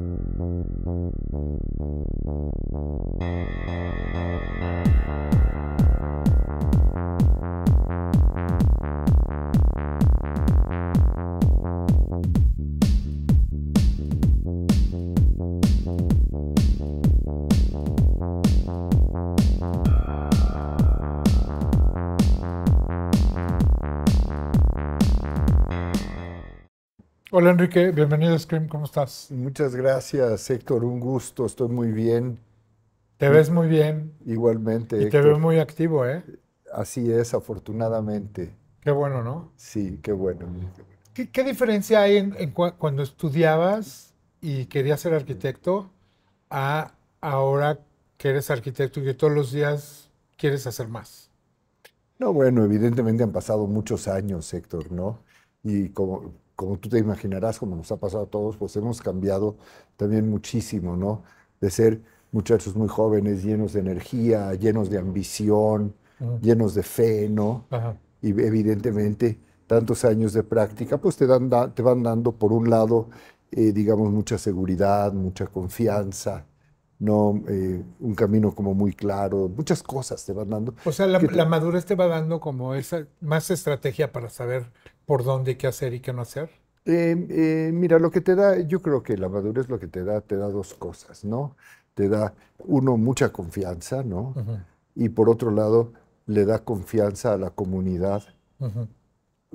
Thank you. Hola Enrique, bienvenido a Scream, ¿cómo estás? Muchas gracias Héctor, un gusto, estoy muy bien. Te ves muy bien. Igualmente. Y te veo muy activo, ¿eh? Así es, afortunadamente. Qué bueno, ¿no? Sí, qué bueno. ¿Qué, diferencia hay en, cuando estudiabas y querías ser arquitecto a ahora que eres arquitecto y que todos los días quieres hacer más? No, bueno, evidentemente han pasado muchos años, Héctor, ¿no? Y como, como tú te imaginarás, como nos ha pasado a todos, pues hemos cambiado también muchísimo, ¿no? De ser muchachos muy jóvenes, llenos de energía, llenos de ambición, llenos de fe, ¿no? Y evidentemente tantos años de práctica, pues te, dan, te van dando, por un lado, eh, digamos, mucha seguridad, mucha confianza, ¿no? Eh, un camino como muy claro, muchas cosas te van dando. O sea, la, la madurez te va dando como esa más estrategia para saber por dónde qué hacer y qué no hacer? Eh, eh, mira, lo que te da, yo creo que la madurez lo que te da, te da dos cosas, ¿no? Te da, uno, mucha confianza, ¿no? Y por otro lado, le da confianza a la comunidad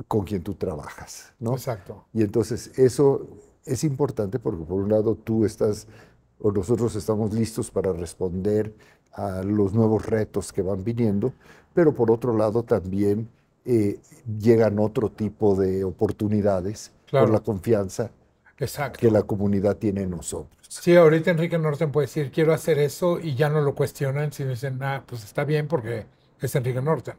con quien tú trabajas, ¿no? Exacto. Y entonces eso es importante porque por un lado tú estás, o nosotros estamos listos para responder a los nuevos retos que van viniendo, pero por otro lado también eh, llegan otro tipo de oportunidades por la confianza que la comunidad tiene en nosotros. Sí, ahorita Enrique Norton puede decir, quiero hacer eso y ya no lo cuestionan, sino dicen, ah, pues está bien porque es Enrique Norton.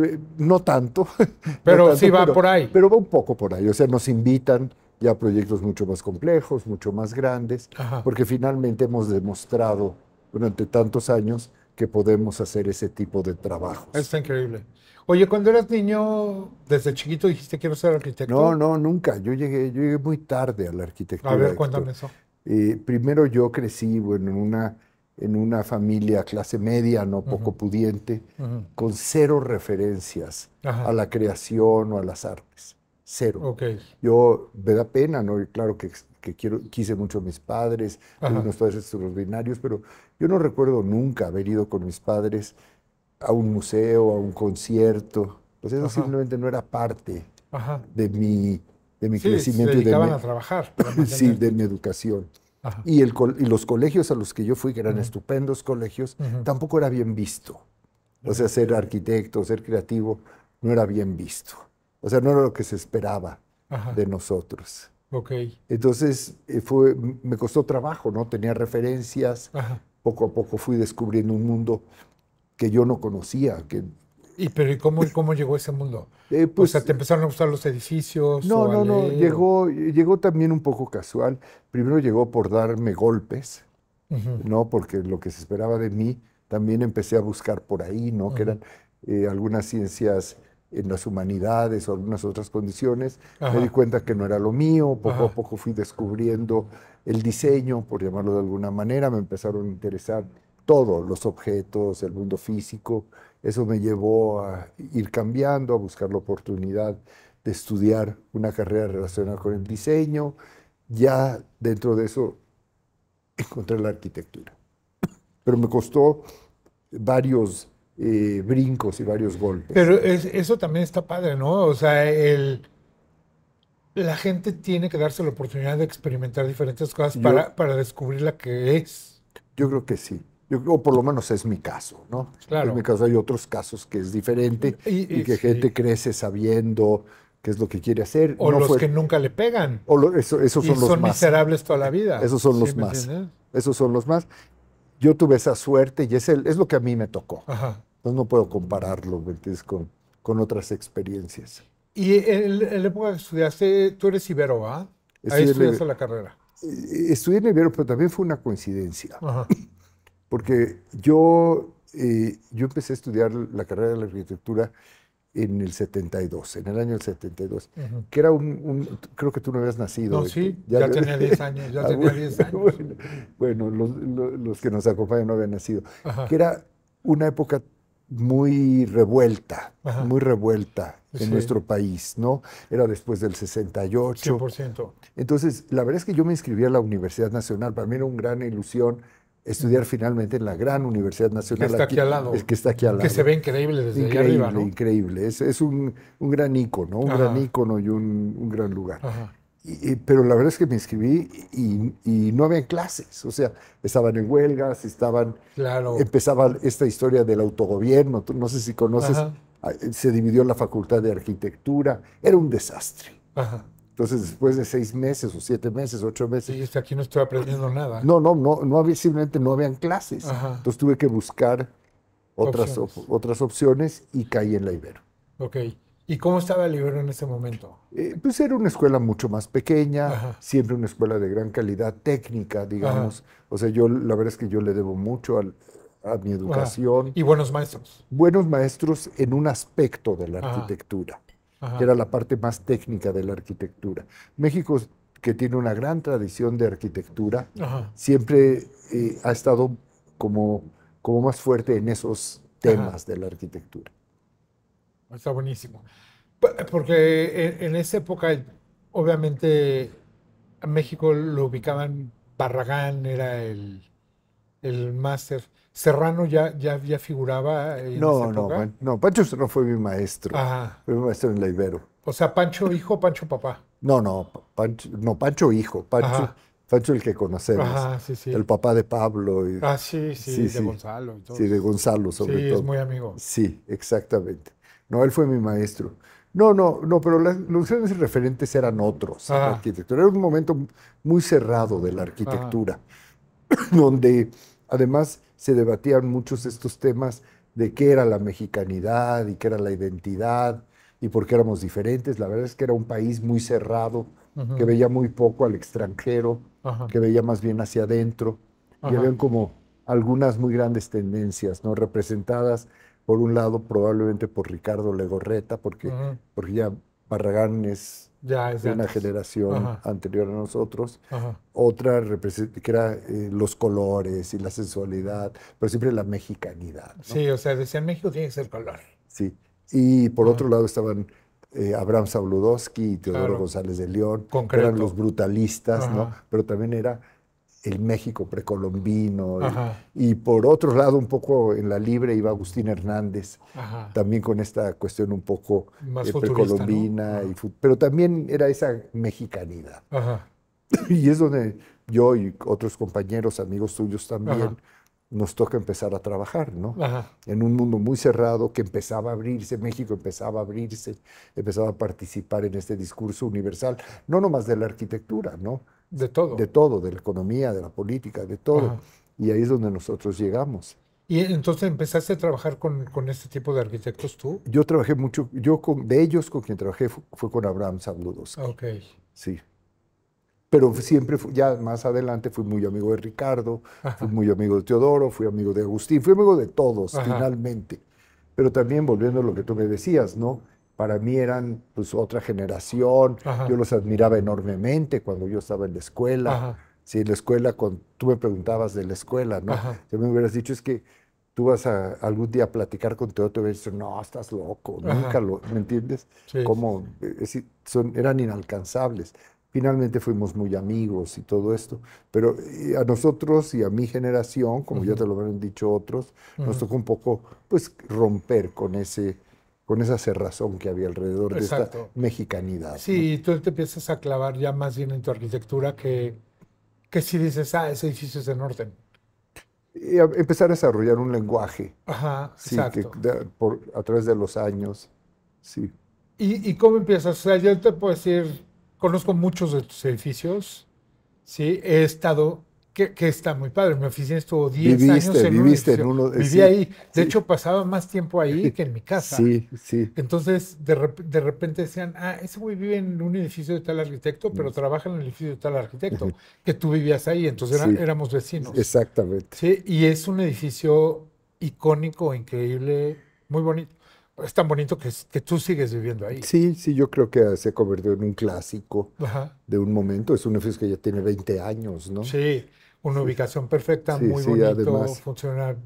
Eh, no tanto. Pero sí va por ahí. Pero va un poco por ahí. O sea, nos invitan ya a proyectos mucho más complejos, mucho más grandes, porque finalmente hemos demostrado durante tantos años que podemos hacer ese tipo de trabajos. Está increíble. Oye, cuando eras niño, desde chiquito dijiste quiero ser arquitecto. No, no, nunca. Yo llegué, llegué muy tarde a la arquitectura. A ver, cuéntame eso. primero yo crecí bueno, en, una, en una familia clase media, no poco pudiente, con cero referencias a la creación o a las artes. Cero. Yo me da pena, ¿no? Claro que, quiero, quise mucho a mis padres, unos padres extraordinarios, pero yo no recuerdo nunca haber ido con mis padres a un museo, a un concierto. Pues eso simplemente no era parte de mi, de mi sí, crecimiento. Se dedicaban y a trabajar. sí, de mi educación. Y, los colegios a los que yo fui, que eran estupendos colegios, tampoco era bien visto. O sea, ser arquitecto, ser creativo, no era bien visto. O sea, no era lo que se esperaba de nosotros. Okay. Entonces, eh, fue, me costó trabajo, no tenía referencias, poco a poco fui descubriendo un mundo que yo no conocía. ¿Y pero cómo, llegó ese mundo? Eh, pues, ¿te empezaron a gustar los edificios? No, no, no, llegó, llegó también un poco casual. Primero llegó por darme golpes, ¿no? Porque lo que se esperaba de mí, también empecé a buscar por ahí, ¿no? Que eran eh, algunas ciencias en las humanidades o algunas otras condiciones, me di cuenta que no era lo mío, poco a poco fui descubriendo el diseño, por llamarlo de alguna manera, me empezaron a interesar todos los objetos, el mundo físico, eso me llevó a ir cambiando, a buscar la oportunidad de estudiar una carrera relacionada con el diseño, ya dentro de eso encontré la arquitectura, pero me costó varios eh, brincos y varios golpes. Pero eso también está padre, ¿no? O sea, el, la gente tiene que darse la oportunidad de experimentar diferentes cosas para, descubrir la que es. Yo creo que sí. o por lo menos es mi caso, ¿no? Claro. En mi caso hay otros casos que es diferente y, que gente crece sabiendo qué es lo que quiere hacer. O los que nunca le pegan. O eso, esos son y son miserables toda la vida. Esos son los más. Esos son los más. Yo tuve esa suerte y es, el, es lo que a mí me tocó. Entonces no puedo compararlo con, con otras experiencias. Y en, la época que estudiaste, tú eres Ibero, ¿ah? Ahí estudiaste la carrera. Eh, estudié en Ibero, pero también fue una coincidencia. Porque yo, eh, yo empecé a estudiar la carrera de la arquitectura en el 72, en el año 72, que era un, creo que tú no habías nacido. No, eh, sí, ya, tenía 10 años, ya ah, tenía 10 años. Bueno, los, los, que nos acompañan no habían nacido, que era una época muy revuelta, muy revuelta en nuestro país, ¿no? Era después del 68. 100%. Entonces, la verdad es que yo me inscribí a la Universidad Nacional, para mí era una gran ilusión estudiar finalmente en la gran Universidad Nacional. Que está aquí, al lado. que está aquí al lado. Que se ve increíble desde increíble, arriba, ¿no? Increíble, es, es un, un, gran ícono, un gran ícono y un, gran lugar. pero la verdad es que me inscribí y, no había clases, o sea, estaban en huelgas, estaban... Claro. Empezaba esta historia del autogobierno, no sé si conoces, ah, se dividió la facultad de arquitectura, era un desastre. Ajá. Entonces, después de seis meses o siete meses, ocho meses... Y aquí no estoy aprendiendo nada. No, no, no, no había, simplemente no habían clases. Entonces tuve que buscar otras opciones. otras opciones y caí en la Ibero. Ok. ¿Y cómo estaba la Ibero en ese momento? Eh, pues era una escuela mucho más pequeña, siempre una escuela de gran calidad técnica, digamos. O sea, yo la verdad es que yo le debo mucho a mi educación. Y buenos maestros. Buenos maestros en un aspecto de la arquitectura que era la parte más técnica de la arquitectura. México, que tiene una gran tradición de arquitectura, siempre eh, ha estado como, como más fuerte en esos temas de la arquitectura. Está buenísimo. Porque en, esa época, obviamente, México lo ubicaban, Barragán era el máster. Serrano ya, ya, ya figuraba. En no, esa época? no, no, Pancho no fue mi maestro. Fue mi maestro en la Ibero. O sea, Pancho hijo, Pancho papá. No, no, Pancho, no, Pancho hijo, Pancho, Pancho el que conocemos. El papá de Pablo. Y, ah, sí, sí, de Gonzalo. Y todo. Sí, de Gonzalo sobre todo. Sí, es muy amigo. Sí, exactamente. No, él fue mi maestro. No, no, no, pero los referentes eran otros en arquitectura. Era un momento muy cerrado de la arquitectura, donde Además, se debatían muchos estos temas de qué era la mexicanidad y qué era la identidad y por qué éramos diferentes. La verdad es que era un país muy cerrado, que veía muy poco al extranjero, que veía más bien hacia adentro. Y habían como algunas muy grandes tendencias, ¿no? Representadas, por un lado, probablemente por Ricardo Legorreta, porque, porque ya Barragán es de una generación anterior a nosotros. Otra que era eh, los colores y la sensualidad, pero siempre la mexicanidad. Sí, o sea, decían México tiene que ser color. Sí. Y por otro lado estaban eh, Abraham Sabludowski y Teodoro González de León, que eran los brutalistas, ¿no? Pero también era el México precolombino, eh, y, por otro lado un poco en la libre iba Agustín Hernández, también con esta cuestión un poco eh, precolombina, pero también era esa mexicanidad. Y es donde yo y otros compañeros, amigos tuyos también, nos toca empezar a trabajar, ¿no? En un mundo muy cerrado que empezaba a abrirse, México empezaba a abrirse, empezaba a participar en este discurso universal, no nomás de la arquitectura, ¿no? De todo. De todo, de la economía, de la política, de todo. Y ahí es donde nosotros llegamos. ¿Y entonces empezaste a trabajar con, este tipo de arquitectos tú? Yo trabajé mucho, yo con, de ellos con quien trabajé fue, con Abraham saludos Ok. Sí. Pero siempre, ya más adelante, fui muy amigo de Ricardo, fui muy amigo de Teodoro, fui amigo de Agustín, fui amigo de todos, finalmente. Pero también volviendo a lo que tú me decías, ¿no? para mí eran pues otra generación, yo los admiraba enormemente cuando yo estaba en la escuela. Si en la escuela, cuando tú me preguntabas de la escuela, ¿no? Si me hubieras dicho es que tú vas a algún día a platicar con Teo, te hubieras dicho, no, estás loco, nunca lo, ¿me entiendes? Como, eh, eran inalcanzables. Finalmente fuimos muy amigos y todo esto, pero eh, a nosotros y a mi generación, como ya te lo habrán dicho otros, nos tocó un poco, pues, romper con ese con esa cerrazón que había alrededor de esta mexicanidad. Sí, tú te empiezas a clavar ya más bien en tu arquitectura que, si dices, ah, ese edificio es en orden. Y empezar a desarrollar un lenguaje. Ajá, sí, exacto. por, a través de los años, sí. ¿Y, ¿Y, cómo empiezas? O sea, yo te puedo decir, conozco muchos de tus edificios, ¿sí? He estado que, está muy padre. Mi oficina estuvo 10 años en viviste en uno, Viví ahí. De hecho, pasaba más tiempo ahí que en mi casa. Sí, sí. Entonces, de, repente decían, ah, ese güey vive en un edificio de tal arquitecto, pero trabaja en el edificio de tal arquitecto, que tú vivías ahí, entonces éramos vecinos. Exactamente. Sí, y es un edificio icónico, increíble, muy bonito. Es tan bonito que, que tú sigues viviendo ahí. Sí, sí, yo creo que se convirtió en un clásico de un momento. Es un edificio que ya tiene 20 años, ¿no? Sí. Una ubicación perfecta, muy bonito, funciona, da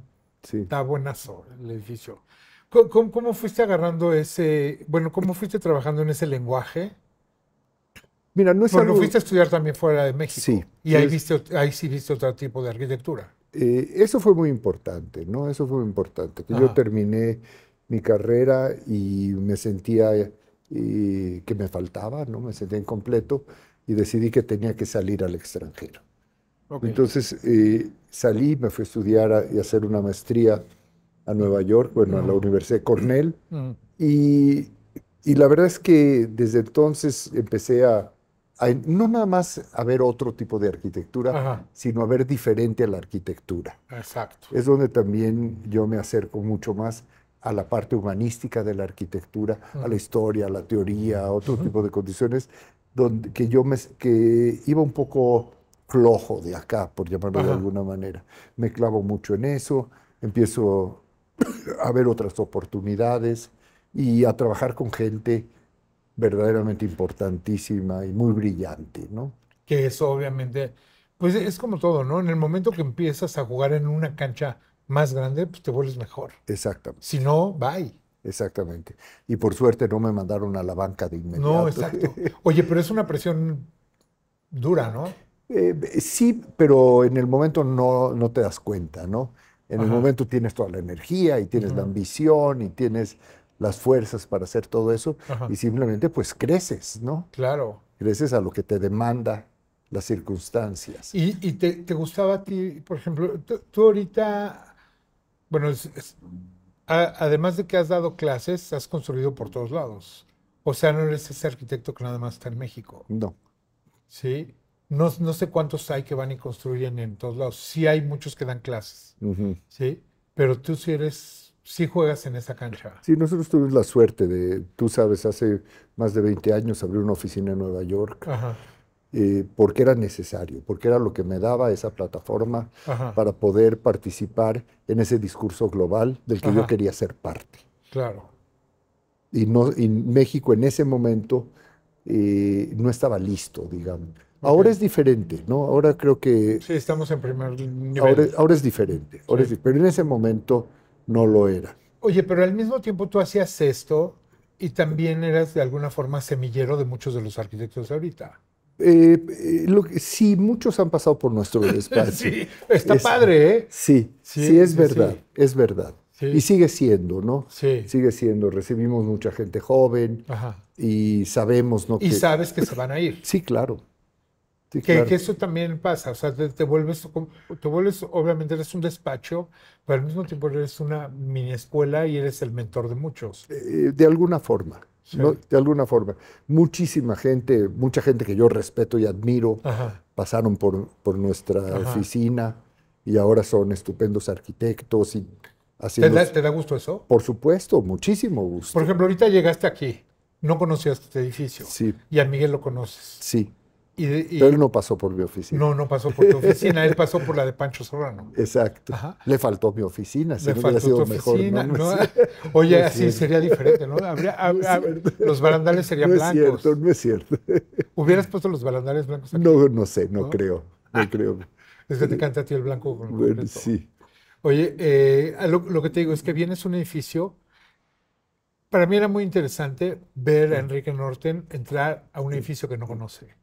Está buenazo el edificio. ¿Cómo, ¿Cómo, fuiste agarrando ese, bueno, cómo fuiste trabajando en ese lenguaje? Mira, no es algo... fuiste a estudiar también fuera de México. Sí. Y ahí, viste, ahí sí viste otro tipo de arquitectura. Eh, eso fue muy importante, ¿no? Eso fue muy importante. Que yo terminé mi carrera y me sentía y eh, que me faltaba, ¿no? Me sentía incompleto y decidí que tenía que salir al extranjero. Entonces eh, salí, me fui a estudiar a, y hacer una maestría a Nueva York, bueno, a la Universidad de Cornell. y, y, la verdad es que desde entonces empecé a, no nada más a ver otro tipo de arquitectura, sino a ver diferente a la arquitectura. Exacto. Es donde también yo me acerco mucho más a la parte humanística de la arquitectura, a la historia, a la teoría, a otro tipo de condiciones, donde, que yo me, que iba un poco flojo de acá, por llamarlo de alguna manera. Me clavo mucho en eso, empiezo a ver otras oportunidades y a trabajar con gente verdaderamente importantísima y muy brillante, ¿no? Que eso obviamente, pues es como todo, ¿no? En el momento que empiezas a jugar en una cancha más grande, pues te vuelves mejor. Exactamente. Si no, bye. Exactamente. Y por suerte no me mandaron a la banca de inmediato. No, exacto. Oye, pero es una presión dura, ¿no? Eh, sí, pero en el momento no, te das cuenta, ¿no? En el momento tienes toda la energía y tienes la ambición y tienes las fuerzas para hacer todo eso y simplemente pues creces, ¿no? Claro. Creces a lo que te demanda las circunstancias. ¿Y, te, gustaba a ti, por ejemplo, tú ahorita, bueno, además de que has dado clases, has construido por todos lados. O sea, no eres ese arquitecto que nada más está en México. No. Sí. No, sé cuántos hay que van y construyen en todos lados. Sí hay muchos que dan clases, ¿sí? Pero tú sí eres, juegas en esa cancha. Sí, nosotros tuvimos la suerte de, tú sabes, hace más de 20 años abrir una oficina en Nueva York. Eh, porque era necesario, porque era lo que me daba esa plataforma para poder participar en ese discurso global del que yo quería ser parte. Claro. Y, no, y México en ese momento eh, no estaba listo, digamos Ahora es diferente, ¿no? Ahora creo que... Sí, estamos en primer nivel. Ahora, es diferente, pero en ese momento no lo era. Oye, pero al mismo tiempo tú hacías esto y también eras de alguna forma semillero de muchos de los arquitectos de ahorita. Eh, eh, sí, muchos han pasado por nuestro espacio. está padre, ¿eh? Sí, sí, es, verdad, es verdad, Y sigue siendo, ¿no? Sí. Sigue siendo. Recibimos mucha gente joven y sabemos, ¿no? Y sabes que se van a ir. Sí, claro que, eso también pasa, o sea, te, vuelves, obviamente eres un despacho, pero al mismo tiempo eres una mini escuela y eres el mentor de muchos. Eh, eh, de alguna forma, de alguna forma. Muchísima gente, mucha gente que yo respeto y admiro, pasaron por, por nuestra oficina y ahora son estupendos arquitectos y haciendo... ¿Te da, gusto eso? Por supuesto, muchísimo gusto. Por ejemplo, ahorita llegaste aquí, no conocías este edificio. Sí. Y a Miguel lo conoces. Sí. Pero él no pasó por mi oficina. No, no pasó por tu oficina, él pasó por la de Pancho Serrano. Exacto. Le faltó mi oficina, se Le faltó mejor, oficina, Oye, así sería diferente, ¿no? los barandales serían blancos. No es cierto, no es cierto. ¿Hubieras puesto los barandales blancos No, no sé, no, creo, ah. creo. Es que te canta a ti el blanco con el Sí. Oye, eh, lo, que te digo es que vienes a un edificio para mí era muy interesante ver a Enrique Norten entrar a un edificio que no conoce.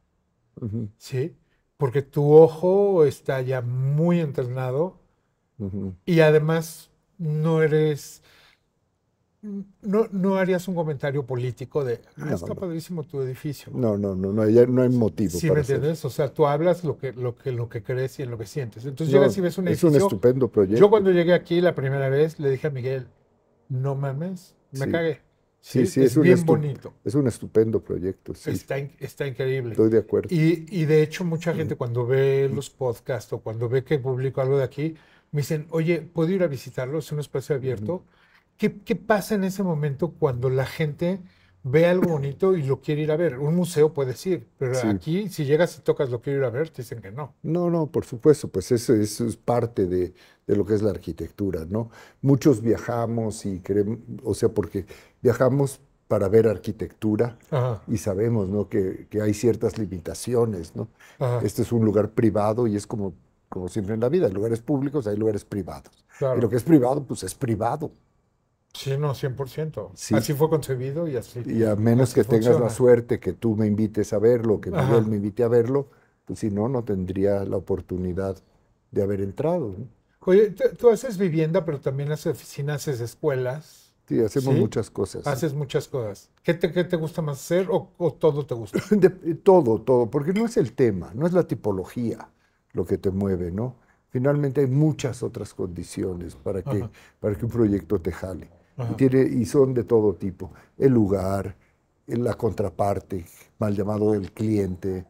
¿sí? Porque tu ojo está ya muy entrenado y además no eres... No, no, harías un comentario político de ah, está padrísimo tu edificio. No, no, no, no, hay, no hay motivo. Sí, ¿me entiendes? O sea, tú hablas lo que, lo que, lo que crees y en lo que sientes. Entonces llegas y ves un edificio. Es un estupendo proyecto. Yo cuando llegué aquí la primera vez le dije a Miguel, no mames, me cagué. Sí, sí, es, un bien bonito. Es un estupendo proyecto. Está, está, increíble. Estoy de acuerdo. Y, y de hecho, mucha gente cuando ve los podcasts o cuando ve que publico algo de aquí, me dicen, oye, ¿puedo ir a visitarlo? Es un espacio abierto. ¿Qué, ¿Qué, pasa en ese momento cuando la gente ve algo bonito y lo quiere ir a ver? Un museo puede ir, pero aquí, si llegas y tocas lo quiero ir a ver, te dicen que no. No, no, por supuesto, pues eso, es parte de, de lo que es la arquitectura, ¿no? Muchos viajamos y queremos, o sea, porque viajamos para ver arquitectura y sabemos ¿no? que, que, hay ciertas limitaciones. ¿no? Este es un lugar privado y es como, como siempre en la vida, hay lugares públicos, hay lugares privados. Y lo que es privado, pues es privado. Sí, no, 100%. Así fue concebido y así. Y a menos que tengas la suerte que tú me invites a verlo, que Ajá. me invite a verlo, pues si no, no tendría la oportunidad de haber entrado. Oye, tú haces vivienda, pero también las oficinas, haces escuelas. Sí, hacemos muchas cosas. Haces muchas cosas. ¿Qué te, te gusta más hacer o, todo te gusta? todo, todo, porque no es el tema, no es la tipología lo que te mueve, ¿no? Finalmente hay muchas otras condiciones para que, para que un proyecto te jale. Y, y son de todo tipo. El lugar, la contraparte, mal llamado el cliente,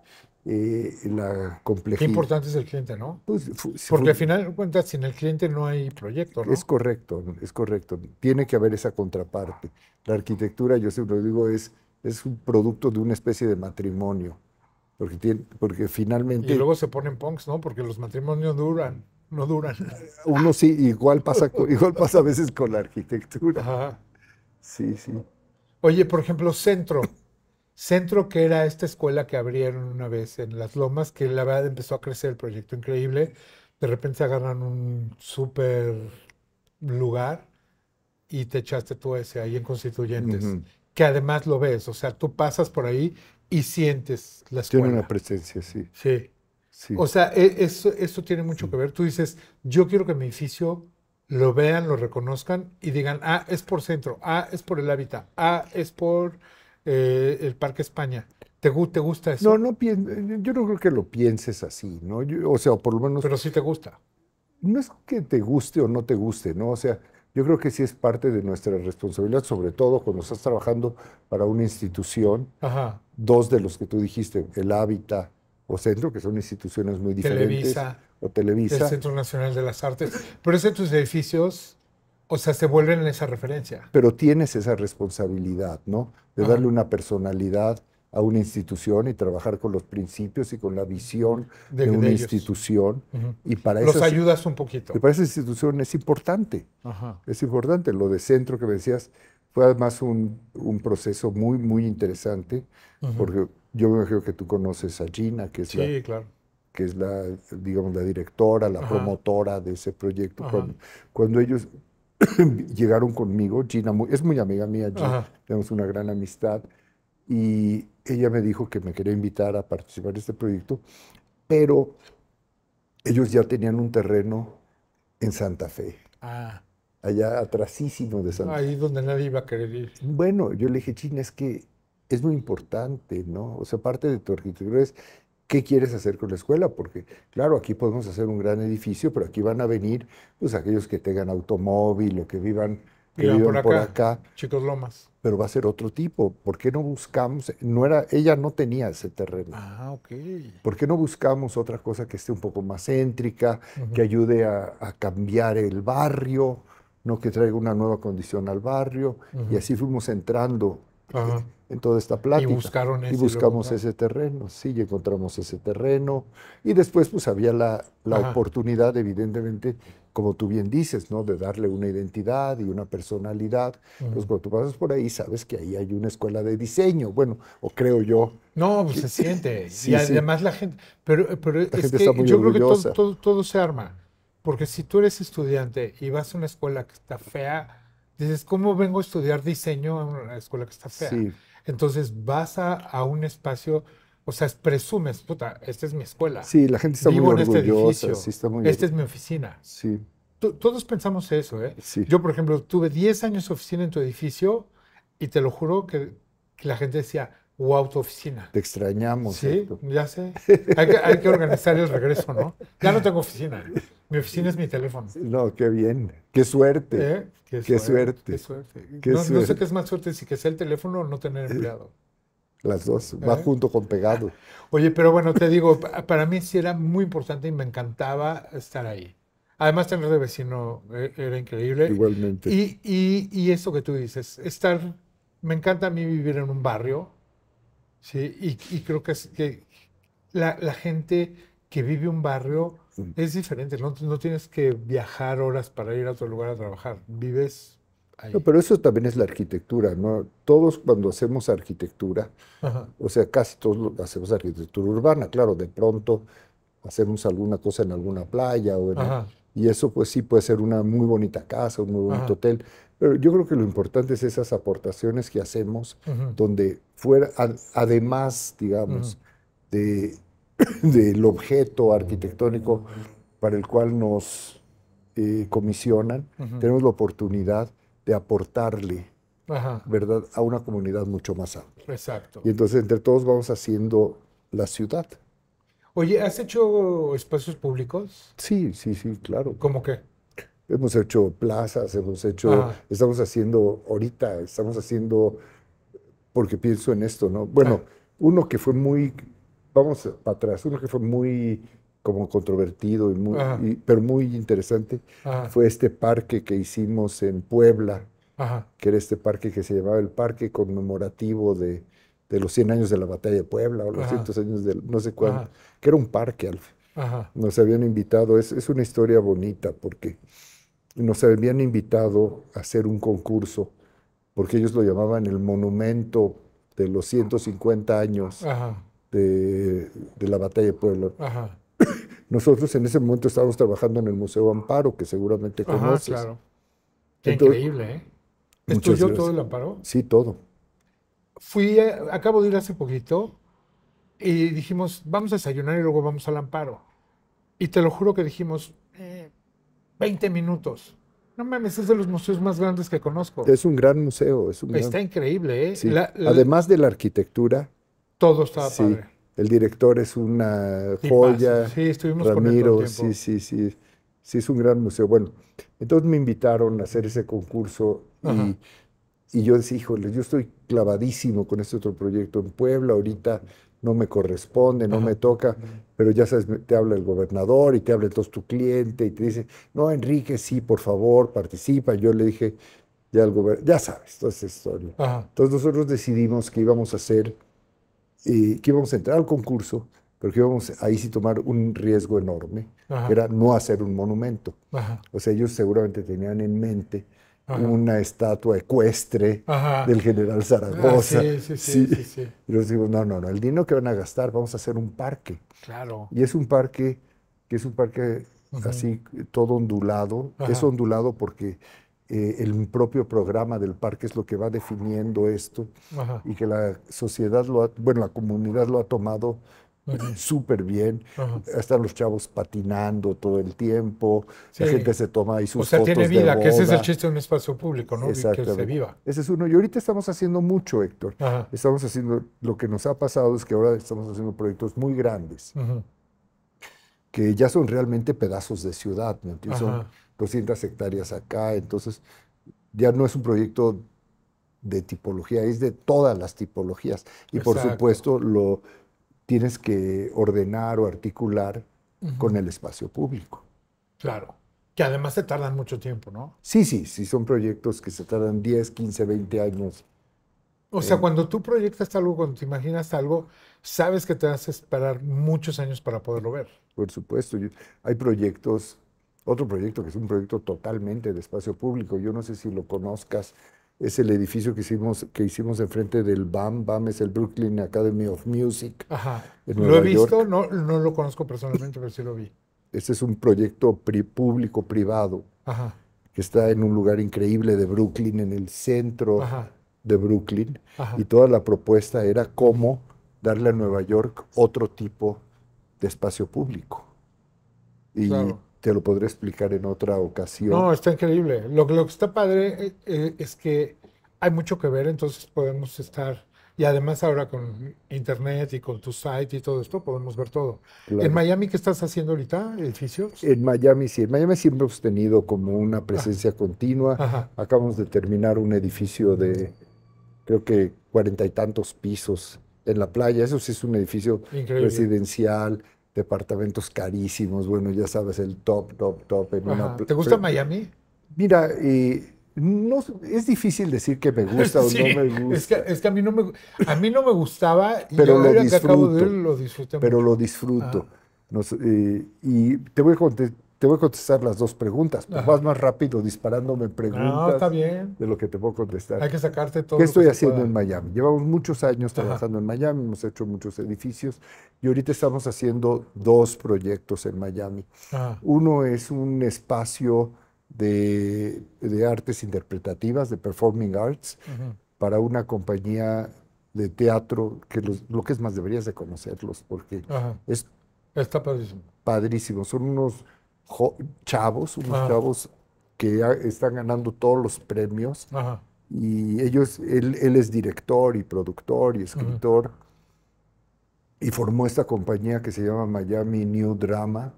eh, la complejidad. Qué importante es el cliente, ¿no? Pues, porque al final de cuentas, sin el cliente no hay proyecto, ¿no? Es correcto, es correcto. Tiene que haber esa contraparte. La arquitectura, yo siempre lo digo, es, es un producto de una especie de matrimonio. Porque, tiene, porque finalmente... Y luego se ponen punks, ¿no? Porque los matrimonios duran, no duran. Uno sí, igual pasa, igual pasa a veces con la arquitectura. Ajá. Sí, sí. Oye, por ejemplo, centro centro que era esta escuela que abrieron una vez en Las Lomas, que la verdad empezó a crecer el proyecto increíble. De repente se agarran un súper lugar y te echaste tú ese ahí en Constituyentes, que además lo ves, o sea, tú pasas por ahí y sientes la escuela. Tiene una presencia, sí. Sí. O sea, e, eso, tiene mucho que ver. Tú dices, yo quiero que mi edificio lo vean, lo reconozcan y digan, ah, es por centro, ah, es por el hábitat, ah, es por eh, el Parque España. ¿Te, gusta eso? No, no yo no creo que lo pienses así, ¿no? o sea, por lo menos... Pero sí te gusta. No es que te guste o no te guste, ¿no? O sea, yo creo que sí es parte de nuestra responsabilidad, sobre todo cuando estás trabajando para una institución. Ajá. Dos de los que tú dijiste, el Hábitat o Centro, que son instituciones muy diferentes. Televisa. O Televisa. El Centro Nacional de las Artes. Pero es en tus edificios o sea, se vuelven en esa referencia. Pero tienes esa responsabilidad, ¿no? De darle una personalidad a una institución y trabajar con los principios y con la visión de, una institución. y para Los ayudas un poquito. Y para esa institución es importante. Es importante. Lo de centro que me decías fue además un, proceso muy, muy interesante, porque yo creo que tú conoces a Gina, que es, sí, la, claro. que es la, digamos, la directora, la promotora de ese proyecto. cuando ellos llegaron conmigo, Gina es muy amiga mía, tenemos una gran amistad, y ella me dijo que me quería invitar a participar en este proyecto, pero ellos ya tenían un terreno en Santa Fe. Ah. Allá atrasísimo de Santa Fe. Ahí donde nadie iba a querer ir. Bueno, yo le dije, Gina, es que es muy importante, ¿no? O sea, parte de tu arquitectura es ¿Qué quieres hacer con la escuela? Porque, claro, aquí podemos hacer un gran edificio, pero aquí van a venir pues, aquellos que tengan automóvil o que vivan, que por, acá, Chicos Lomas. Pero va a ser otro tipo. ¿Por qué no buscamos? No era, ella no tenía ese terreno. Ah, ok. ¿Por qué no buscamos otra cosa que esté un poco más céntrica, que ayude a, cambiar el barrio, no que traiga una nueva condición al barrio? Y así fuimos entrando en toda esta plática. Y, buscaron y buscamos ese terreno, sí, y encontramos ese terreno. Y después pues había la, la oportunidad, evidentemente, como tú bien dices, ¿no? De darle una identidad y una personalidad. Pues cuando tú pasas por ahí, sabes que ahí hay una escuela de diseño, bueno, o creo yo. No, pues se siente. y además la gente, pero, la gente está muy yo creo que todo, todo se arma. Porque si tú eres estudiante y vas a una escuela que está fea, dices, ¿cómo vengo a estudiar diseño en una escuela que está fea? Sí. Entonces vas a, un espacio, o sea, presumes, puta, esta es mi escuela. Sí, la gente está muy orgullosa. En este edificio, sí está muy... Esta es mi oficina. Sí. Todos pensamos eso, ¿eh? Sí. Yo, por ejemplo, tuve 10 años de oficina en tu edificio y te lo juro que, que la gente decía, wow, tu oficina. Te extrañamos. Sí, ya sé. Hay que, hay que organizar el regreso, ¿no? Ya no tengo oficina. Mi oficina es mi teléfono. No, qué bien. Qué suerte. Eh, qué, suerte, qué, suerte. no, sé qué es más suerte, si que sea el teléfono o no tener eh, empleado. Las dos, va eh. junto con pegado. Oye, pero bueno, te digo, para mí sí era muy importante y me encantaba estar ahí. Además, tener de vecino era increíble. Igualmente. Y, eso que tú dices, estar, me encanta a mí vivir en un barrio, ¿sí? Y, creo que, es, que la, la gente que vive un barrio es diferente, no, tienes que viajar horas para ir a otro lugar a trabajar, vives ahí. pero eso también es la arquitectura, ¿no? Todos cuando hacemos arquitectura, o sea, casi todos hacemos arquitectura urbana, claro, de pronto hacemos alguna cosa en alguna playa o y eso pues sí puede ser una muy bonita casa, un muy bonito hotel, pero yo creo que lo importante es esas aportaciones que hacemos donde fuera, además, digamos, de del objeto arquitectónico para el cual nos eh, comisionan, tenemos la oportunidad de aportarle ¿verdad? a una comunidad mucho más amplia. Exacto. Y entonces entre todos vamos haciendo la ciudad. Oye, ¿has hecho espacios públicos? Sí, sí, sí, claro. ¿Cómo qué? Hemos hecho plazas, hemos hecho, estamos haciendo ahorita, estamos haciendo, porque pienso en esto, ¿no? Bueno, ah. uno que fue muy vamos para atrás, uno que fue muy como controvertido, pero muy interesante, fue este parque que hicimos en Puebla, que era este parque que se llamaba el Parque Conmemorativo de, los 100 años de la Batalla de Puebla, o los 100 años de no sé cuándo, que era un parque, al Nos habían invitado, es, es, una historia bonita, porque nos habían invitado a hacer un concurso, porque ellos lo llamaban el Monumento de los 150 años. Ajá de, la batalla de Puebla. Nosotros en ese momento estábamos trabajando en el Museo Amparo, que seguramente conoces. claro. Qué increíble, ¿eh? ¿Estudió todo el Amparo? Sí, todo. Fui, acabo de ir hace poquito y dijimos, vamos a desayunar y luego vamos al Amparo. Y te lo juro que dijimos, 20 eh, minutos. No mames, es de los museos más grandes que conozco. Es un gran museo. Es un Está increíble, ¿eh? Además de la arquitectura, todo estaba sí. El director es una joya. Sí, estuvimos con tiempo. sí, sí, sí. Sí, es un gran museo. Bueno, entonces me invitaron a hacer ese concurso y, y, yo decía, híjole, yo estoy clavadísimo con este otro proyecto en Puebla, ahorita no me corresponde, no me toca, pero ya sabes, te habla el gobernador y te habla entonces tu cliente y te dice, no, Enrique, sí, por favor, participa. Yo le dije, ya el gobernador, ya sabes, toda esa historia. Entonces nosotros decidimos que íbamos a hacer y que íbamos a entrar al concurso, pero que íbamos ahí sí tomar un riesgo enorme, que era no hacer un monumento. O sea, ellos seguramente tenían en mente una estatua ecuestre del general ah, Zaragoza. sí, sí, sí, y digo, no, no, no, el dinero que van a gastar, vamos a hacer un parque. Claro. Y es un parque, que es un parque así, todo ondulado. Es ondulado porque eh, el propio programa del parque es lo que va definiendo esto y que la sociedad, lo bueno, la comunidad lo ha tomado súper bien. Están los chavos patinando todo el tiempo. La gente se toma y sus fotos. O sea, tiene vida, que ese es el chiste de un espacio público, ¿no? Que se viva. Ese es uno. Y ahorita estamos haciendo mucho, Héctor. Estamos haciendo. Lo que nos ha pasado es que ahora estamos haciendo proyectos muy grandes. Que ya son realmente pedazos de ciudad, no entiendes? 200 hectáreas acá, entonces ya no es un proyecto de tipología, es de todas las tipologías. Y por supuesto lo tienes que ordenar o articular con el espacio público. Claro, que además se tardan mucho tiempo, ¿no? Sí, sí, sí, son proyectos que se tardan 10, 15, 20 años. O sea, eh. cuando tú proyectas algo, cuando te imaginas algo, sabes que te vas a esperar muchos años para poderlo ver. Por supuesto, hay proyectos otro proyecto que es un proyecto totalmente de espacio público, yo no sé si lo conozcas, es el edificio que hicimos, que hicimos enfrente del BAM. BAM es el Brooklyn Academy of Music. Ajá. lo he visto, No, lo conozco personalmente, pero sí lo vi. Este es un proyecto público-privado que está en un lugar increíble de Brooklyn, en el centro de Brooklyn. Ajá. Y toda la propuesta era cómo darle a Nueva York otro tipo de espacio público te lo podré explicar en otra ocasión. No, está increíble. Lo, que está padre eh, eh, es que hay mucho que ver, entonces podemos estar, y además ahora con internet y con tu site y todo esto, podemos ver todo. ¿En Miami qué estás haciendo ahorita, edificios? En Miami sí, en Miami siempre hemos tenido como una ah. presencia continua. Acabamos de terminar un edificio de, creo que cuarenta y tantos pisos en la playa, eso sí es un edificio residencial departamentos carísimos, bueno, ya sabes, el top, top, top. En ¿Te gusta Miami? Mira, no, es difícil decir que me gusta o no me gusta. Es que, es que, a, mí no me, a mí no me gustaba y pero yo lo disfruto, que acabo de ver, lo disfruté Pero lo disfruto. Eh, y te voy a te voy a contestar las dos preguntas. Pues vas más rápido disparándome preguntas de lo que te puedo contestar. Hay que sacarte todo. ¿Qué estoy haciendo en Miami? Llevamos muchos años trabajando en Miami, hemos hecho muchos edificios y ahorita estamos haciendo dos proyectos en Miami. Ah. Uno es un espacio de, artes interpretativas, de performing arts, para una compañía de teatro que lo que es más deberías de conocerlos porque es... Está padrísimo. Padrísimo. Son unos chavos, unos chavos que están ganando todos los premios. Y ellos, él, es director y productor y escritor. Y formó esta compañía que se llama Miami New Drama.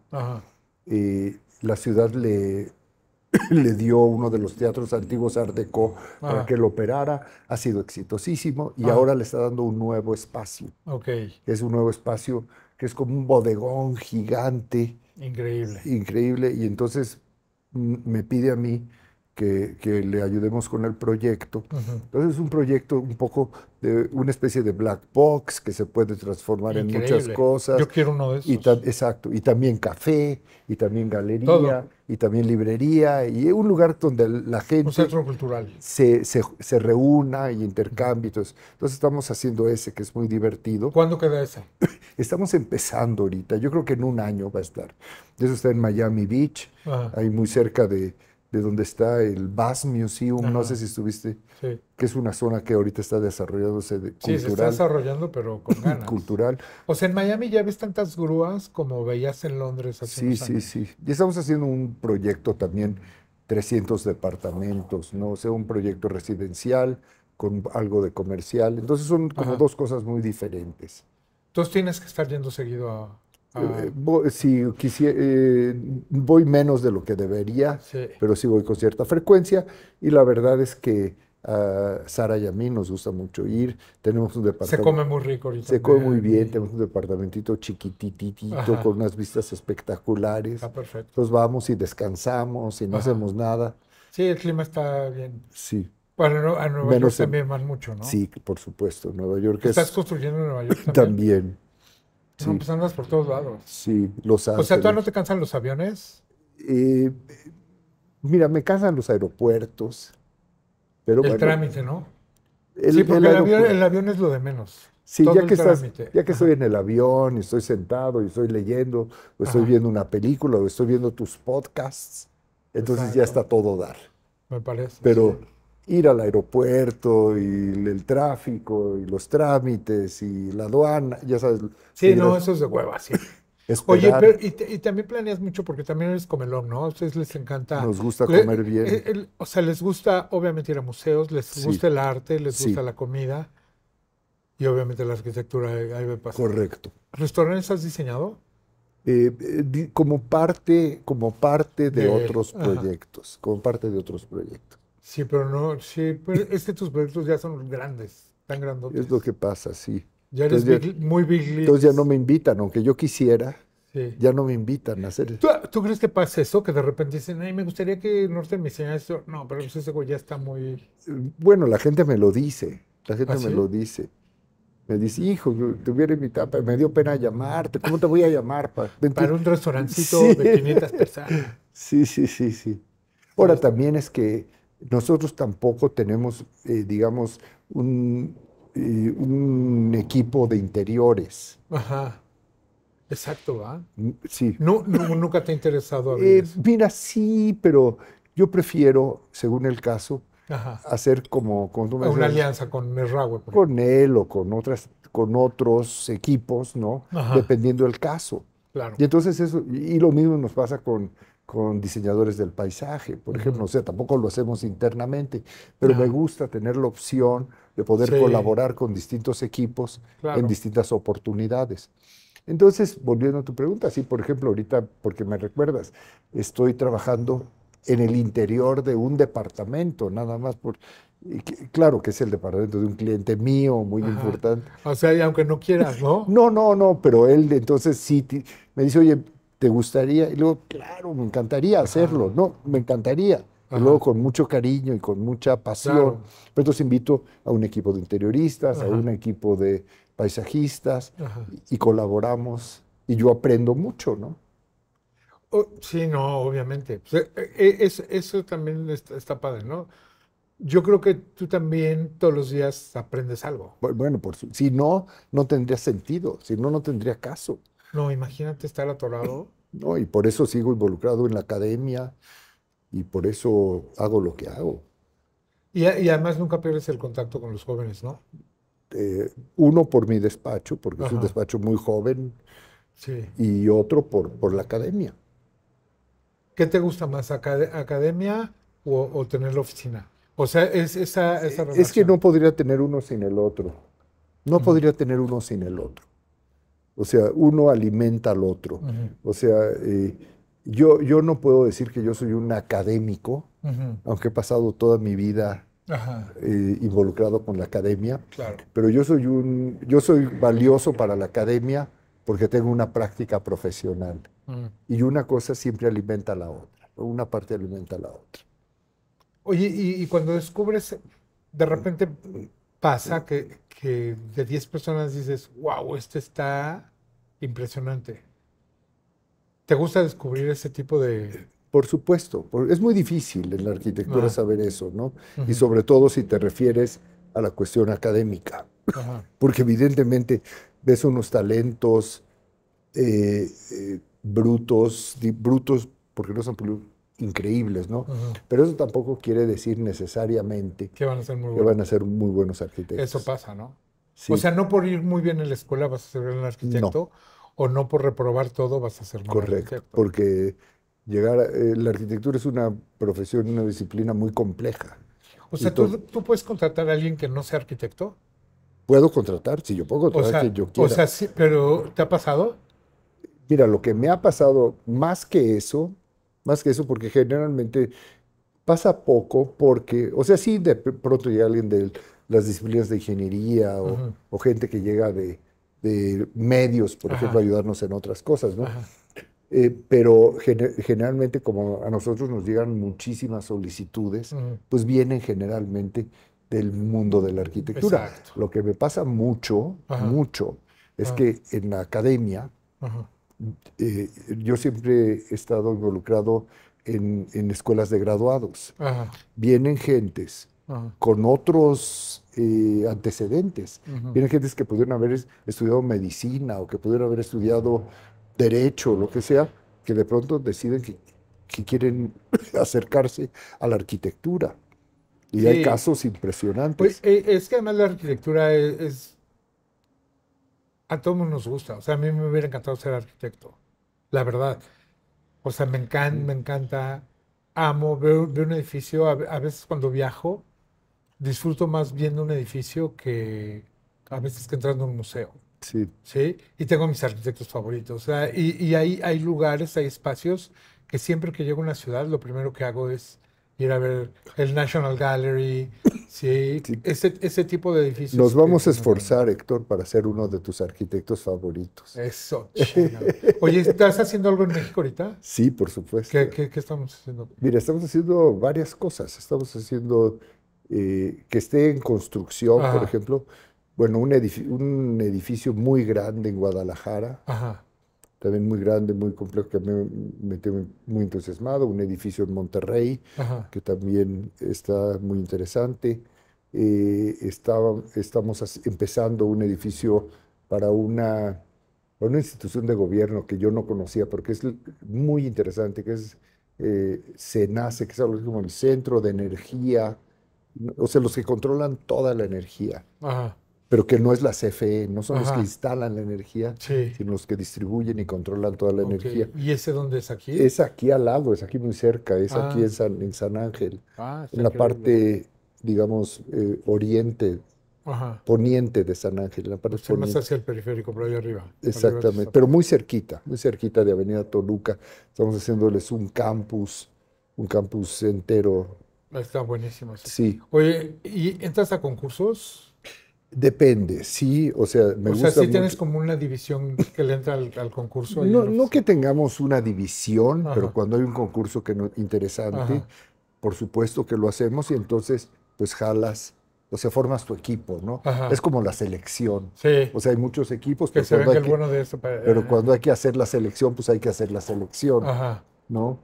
Eh, la ciudad le, le dio uno de los teatros antiguos Art Deco para que lo operara. Ha sido exitosísimo y ahora le está dando un nuevo espacio. Okay. Es un nuevo espacio que es como un bodegón gigante Increíble. Increíble. Y entonces me pide a mí que, le ayudemos con el proyecto. Entonces es un proyecto un poco de una especie de black box que se puede transformar en muchas cosas. Yo quiero uno de esos. exacto, y también café, y también galería, y también librería, y un lugar donde la gente... Un cultural. Se, reúna y intercambia. Entonces, estamos haciendo ese que es muy divertido. ¿Cuándo queda ese? Estamos empezando ahorita, yo creo que en un año va a estar. Eso está en Miami Beach, ahí muy cerca de de donde está el Bass Museum, no sé si estuviste, que es una zona que ahorita está desarrollándose de, sí, se está desarrollando, pero con ganas. cultural. O sea, en Miami ya ves tantas grúas como veías en Londres hace Sí, unos años. sí, sí. Y estamos haciendo un proyecto también, 300 departamentos, ¿no? O sea, un proyecto residencial con algo de comercial. Entonces son como dos cosas muy diferentes. Entonces tienes que estar yendo seguido a, Ah. Eh, voy, si quisiera, eh, voy menos de lo que debería, pero sí voy con cierta frecuencia. Y la verdad es que a ah, Sara y a mí nos gusta mucho ir. Tenemos un departamento. Se come muy rico ahorita. Se come muy bien. Tenemos un departamentito chiquititito con unas vistas espectaculares. Está ah, perfecto. Entonces vamos y descansamos y no hacemos nada. Sí, el clima está bien. Sí. Bueno, a Nueva York también más mucho, ¿no? Sí, por supuesto. Nueva York ¿Estás ¿Estás construyendo Nueva York también? También. No, pues por todos lados. Sí, los O sea, ¿tú no te cansan los aviones? Eh, mira, me cansan los aeropuertos. Pero el trámite, ¿no? sí, porque el, avión, es lo de menos. Sí, ya que, estoy en el avión y estoy sentado y estoy leyendo, o estoy viendo una película, o estoy viendo tus podcasts, entonces ya está todo dar. Me parece. Pero ir al aeropuerto y el tráfico y los trámites y la aduana, ya sabes. Sí, no, eso es de hueva, sí. Oye, pero y, también planeas mucho porque también eres comelón, ¿no? A ustedes les encanta. Nos gusta comer bien. Eh, o sea, les gusta obviamente ir a museos, les gusta el arte, les gusta la comida y obviamente la arquitectura eh, Correcto. ¿Restaurantes has diseñado? Eh, como parte, como parte de, otros proyectos, como parte de otros proyectos. Sí, pero no, sí, pero es que tus proyectos ya son grandes, tan grandotes. Es lo que pasa, sí. Ya eres muy big Entonces ya no me invitan, aunque yo quisiera, sí. ya no me invitan a hacer eso. ¿Tú, crees que pasa eso? Que de repente dicen, ay, me gustaría que Norte me enseñara esto. No, pero pues ese güey ya está muy... Bueno, la gente me lo dice, la gente ¿Ah, me lo dice. Me dice, hijo, te hubiera invitado, me dio pena llamarte, ¿cómo te voy a llamar? Para un restaurancito de 500 personas. Sí, sí, sí, sí. Ahora también es que nosotros tampoco tenemos, eh, digamos, eh, un, equipo de interiores. Ajá. Exacto, ¿ah? Sí. No, ¿Nunca te ha interesado a eh, Mira, sí, pero yo prefiero, según el caso, hacer como... Una alianza con Merrawe. Con él o con, otras, con otros equipos, ¿no? Dependiendo del caso. Y entonces eso, y lo mismo nos pasa con, con diseñadores del paisaje, por ejemplo, o sea, tampoco lo hacemos internamente, pero me gusta tener la opción de poder colaborar con distintos equipos en distintas oportunidades. Entonces, volviendo a tu pregunta, sí, por ejemplo, ahorita, porque me recuerdas, estoy trabajando en el interior de un departamento, nada más por, claro que es el departamento de un cliente mío, muy importante. O sea, y aunque no quieras, ¿no? no, no, no, pero él entonces sí me dice, oye, ¿te gustaría? Y luego, claro, me encantaría hacerlo, ¿no? Me encantaría. Y luego con mucho cariño y con mucha pasión. Pero entonces invito a un equipo de interioristas, a un equipo de paisajistas y, colaboramos y yo aprendo mucho, ¿no? Oh, sí, no, obviamente. Pues, eh, eh, eso, también está padre, ¿no? yo creo que tú también todos los días aprendes algo. Bueno, por si no, no tendría sentido, si no, no tendría caso. No, imagínate estar atorado. No, y por eso sigo involucrado en la academia y por eso hago lo que hago. Y, además nunca pierdes el contacto con los jóvenes, ¿no? Eh, uno por mi despacho, porque es un despacho muy joven, y otro por, por la academia. ¿Qué te gusta más, academia o, o tener la oficina? O sea, es esa, esa Es que no podría tener uno sin el otro. No podría tener uno sin el otro. O sea, uno alimenta al otro. O sea, eh, yo, yo no puedo decir que yo soy un académico, aunque he pasado toda mi vida eh, involucrado con la academia. Pero yo soy, un, yo soy valioso para la academia porque tengo una práctica profesional. Y una cosa siempre alimenta a la otra. Una parte alimenta a la otra. Oye, y, cuando descubres, de repente pasa que, de 10 personas dices, wow, este está impresionante. ¿Te gusta descubrir ese tipo de, por supuesto, es muy difícil en la arquitectura ah. saber eso, ¿no? Y sobre todo si te refieres a la cuestión académica, porque evidentemente ves unos talentos eh, eh, brutos, brutos porque no son increíbles, ¿no? Pero eso tampoco quiere decir necesariamente que van a ser muy, buenos. arquitectos. Eso pasa, ¿no? O sea, no por ir muy bien en la escuela vas a ser un arquitecto, o no por reprobar todo vas a ser un Correcto, porque llegar a, eh, la arquitectura es una profesión, una disciplina muy compleja. O sea, ¿tú, puedes contratar a alguien que no sea arquitecto? Puedo contratar, si yo puedo contratar yo quiera. O sea, sí, pero ¿te ha pasado? Mira, lo que me ha pasado más que eso más que eso, porque generalmente pasa poco, porque, o sea, sí, de pronto llega alguien de las disciplinas de ingeniería o, gente que llega de, medios, por ejemplo, ayudarnos en otras cosas, ¿no? Eh, pero generalmente, como a nosotros nos llegan muchísimas solicitudes, pues vienen generalmente del mundo de la arquitectura. Lo que me pasa mucho, mucho, es que en la academia, eh, yo siempre he estado involucrado en, escuelas de graduados. Vienen gentes con otros eh, antecedentes. Vienen gentes que pudieron haber estudiado medicina o que pudieron haber estudiado derecho, lo que sea, que de pronto deciden que, quieren acercarse a la arquitectura. Y hay casos impresionantes. Pues, eh, es que además la arquitectura e, es a todos nos gusta. O sea, a mí me hubiera encantado ser arquitecto, la verdad. O sea, me encanta, me encanta, amo, ver un edificio, a, veces cuando viajo, disfruto más viendo un edificio que a veces que entrando en un museo. Sí. Sí, y tengo mis arquitectos favoritos. y, hay, hay lugares, hay espacios que siempre que llego a una ciudad, lo primero que hago es ir a ver el National Gallery, Sí, Ese, tipo de edificios. Nos vamos a esforzar, Héctor, para ser uno de tus arquitectos favoritos. Eso, Oye, ¿estás haciendo algo en México ahorita? Sí, por supuesto. ¿Qué, estamos haciendo? Mira, estamos haciendo varias cosas. Estamos haciendo eh, que esté en construcción, por ejemplo. Bueno, un, un edificio muy grande en Guadalajara. Ajá también muy grande, muy complejo, que me, me muy entusiasmado, un edificio en Monterrey, que también está muy interesante. Eh, estamos empezando un edificio para una, una institución de gobierno que yo no conocía, porque es muy interesante, que es eh, que es algo como el Centro de Energía, o sea, los que controlan toda la energía. Ajá pero que no es la CFE, no son los que instalan la energía, sino los que distribuyen y controlan toda la energía. ¿Y ese dónde es aquí? Es aquí al lado, es aquí muy cerca, es ah. aquí en San, Ángel, en la parte, digamos, oriente, poniente de San Ángel, la parte más hacia el periférico, por ahí arriba. Exactamente, pero muy cerquita, muy cerquita de Avenida Toluca. Estamos haciéndoles un campus, un campus entero. Está buenísimo. Sí. sí. Oye, ¿y entras a concursos? Depende, sí, o sea, me gusta. O sea, si tienes como una división que le entra al, concurso. No, que tengamos una división, pero cuando hay un concurso que no, interesante, por supuesto que lo hacemos y entonces, pues jalas, o sea, formas tu equipo, ¿no? Es como la selección. Sí. O sea, hay muchos equipos que se cuando hay que, de Pero eh. cuando hay que hacer la selección, pues hay que hacer la selección, ¿no?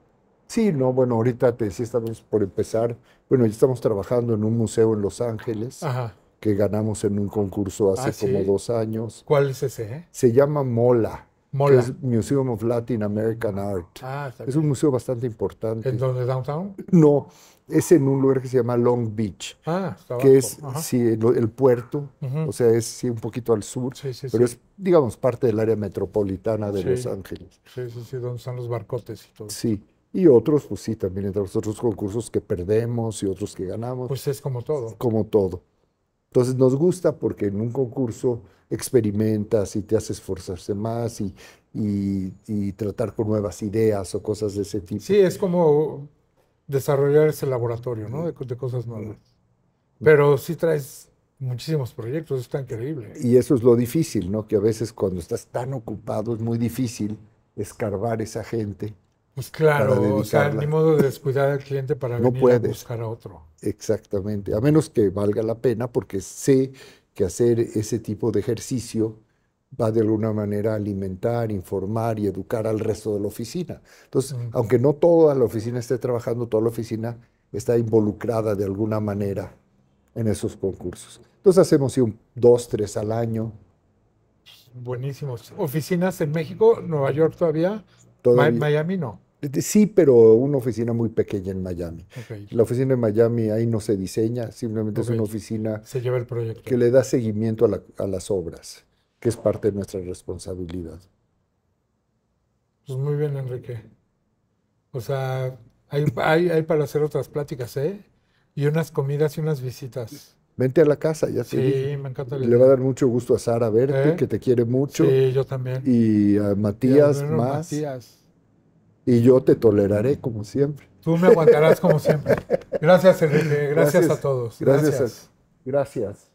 Sí, no, bueno, ahorita te decía, estamos por empezar. Bueno, ya estamos trabajando en un museo en Los Ángeles. Ajá que ganamos en un concurso hace ah, como dos años. ¿Cuál es ese? Eh? Se llama MOLA. Mola. es Museum of Latin American Art. Ah, es un museo bastante importante. ¿En donde, downtown? No, es en un lugar que se llama Long Beach, ah, está que es el, puerto, o sea, es sí, un poquito al sur, pero es, digamos, parte del área metropolitana de Los Ángeles. Sí, sí, sí, donde están los barcotes y todo. Sí, y otros, pues sí, también entre los otros concursos que perdemos y otros que ganamos. Pues es como todo. Como todo. Entonces nos gusta porque en un concurso experimentas y te hace esforzarse más y, y, tratar con nuevas ideas o cosas de ese tipo. Sí, es como desarrollar ese laboratorio, ¿no? De, cosas nuevas. Mm. Pero sí traes muchísimos proyectos, es tan increíble. Y eso es lo difícil, ¿no? Que a veces cuando estás tan ocupado es muy difícil escarbar esa gente pues claro, o sea, ni modo de descuidar al cliente para venir a buscar a otro. Exactamente, a menos que valga la pena, porque sé que hacer ese tipo de ejercicio va de alguna manera a alimentar, informar y educar al resto de la oficina. Entonces, aunque no toda la oficina esté trabajando, toda la oficina está involucrada de alguna manera en esos concursos. Entonces hacemos dos, tres al año. Buenísimos. ¿Oficinas en México, Nueva York todavía? Miami no. Eh, sí, pero una oficina muy pequeña en Miami. La oficina de Miami ahí no se diseña, simplemente es una oficina se lleva el proyecto. que le da seguimiento a, las obras, que es parte de nuestra responsabilidad. Pues muy bien, Enrique. O sea, hay para hacer otras pláticas, ¿eh? Y unas comidas y unas visitas. Vente a la casa, ya te Sí, me encanta. Le va a dar mucho gusto a Sara verte, ¿Eh? que te quiere mucho. Sí, yo también. Y a Matías más. Y yo te toleraré como siempre. Tú me aguantarás como siempre. Gracias, Enrique. Gracias, a todos. Gracias. gracias.